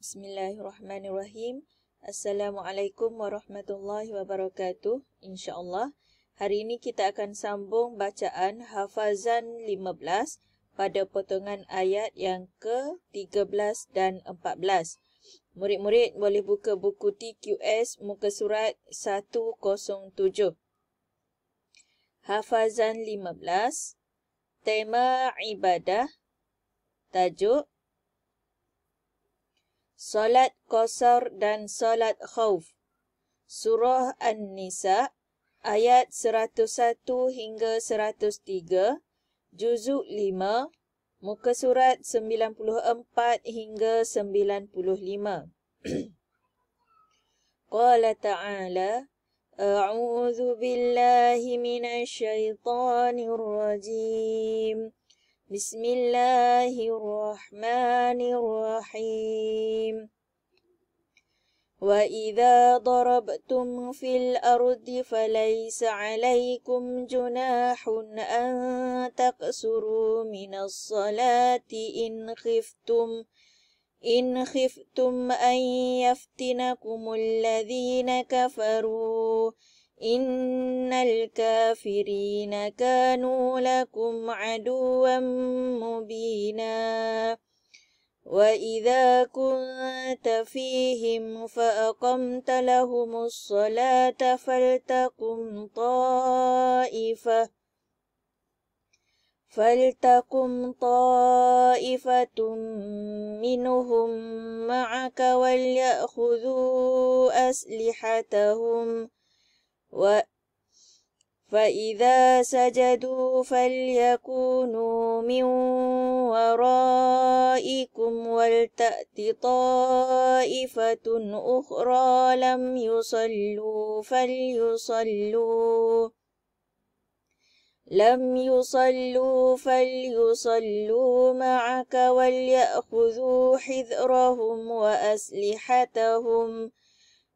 Bismillahirrahmanirrahim. Assalamualaikum warahmatullahi wabarakatuh. InsyaAllah. Hari ini kita akan sambung bacaan Hafazan 15 pada potongan ayat yang ke-13 dan 14. Murid-murid boleh buka buku TQS muka surat 107. Hafazan 15 Tema Ibadah Tajuk Salat Qasar dan Salat Khawf Surah An-Nisa ayat 101 hingga 103 Juzuk 5 Muka surat 94 hingga 95 Qala ta'ala A'udhu billahi minasyaitanirrajim rajim بسم الله الرحمن الرحيم وإذا ضربتم في الأرض فليس عليكم جناح أن تقصروا من الصلاة إن خفتم إن خفتم أن يفتنكم الذين كفروا إن الكافرين كانوا لكم عدوا مبينا وإذا كنت فيهم فأقمت لهم الصلاة فلتقم طائفة فلتقم طائفة منهم معك وليأخذوا أسلحتهم و فإذا سجدوا فليكونوا من ورائكم ولتأت طائفة أخرى لم يصلوا فليصلوا لم يصلوا فليصلوا معك وليأخذوا حذرهم وأسلحتهم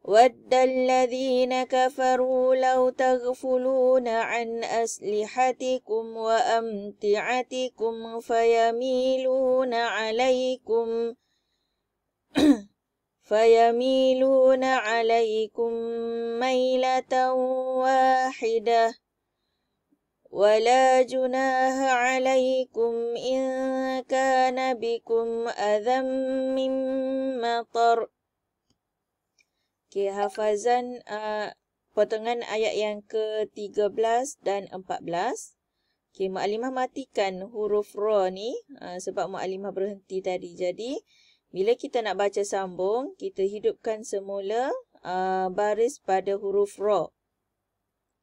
ود الذين كفروا لو تغفلون عن أسلحتكم وأمتعتكم فيميلون عليكم فيميلون عليكم ميلة واحدة ولا جناه عليكم إن كان بكم أذى من مطر Okey, hafazan uh, potongan ayat yang ke-13 dan 14. Okey, alimah matikan huruf ra ni uh, sebab mu'alimah berhenti tadi. Jadi, bila kita nak baca sambung, kita hidupkan semula uh, baris pada huruf ra.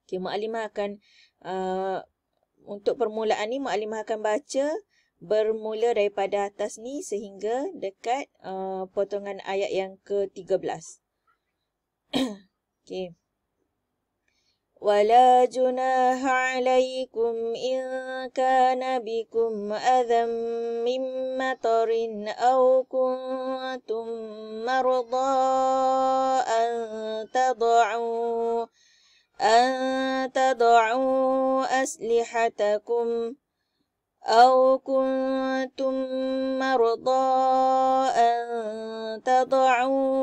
Okey, alimah akan uh, untuk permulaan ni mu'alimah akan baca bermula daripada atas ni sehingga dekat uh, potongan ayat yang ke-13. ولا جناح عليكم إن كان بكم أذى من مطر أو كنتم مرضى أن تضعوا أن تضعوا أسلحتكم أو كنتم مرضى أن تضعوا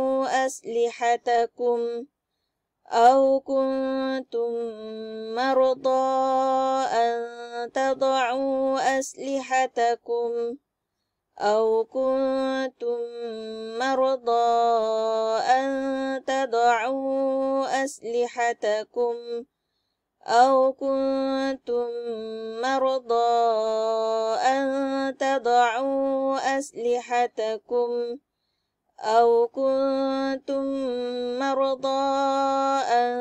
أسلحتكم أو كنتم مرضى أن تضعوا أسلحتكم أو كنتم مرضى أن تضعوا أسلحتكم أو كنتم مرضى أن تضعوا أسلحتكم أو كنتم مرضى أن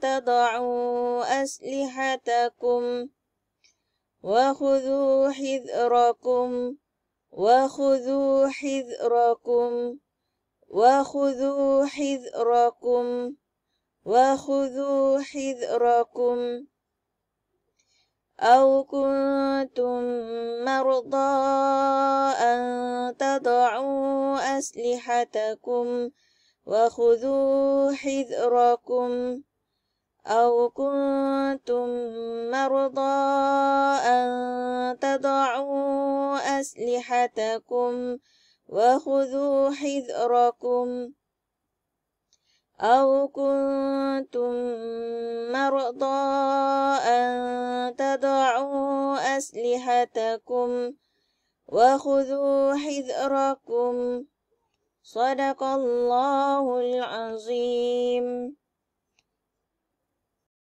تضعوا أسلحتكم وخذوا حذركم وخذوا حذركم وخذوا حذركم وخذوا حذركم أو كنتم مرضى أن تضعوا أسلحتكم وخذوا حذركم أو كنتم مرضى أن تضعوا أسلحتكم وخذوا حذركم أو كنتم مرضى أن تضعوا أسلحتكم وخذوا حذركم صدق الله العظيم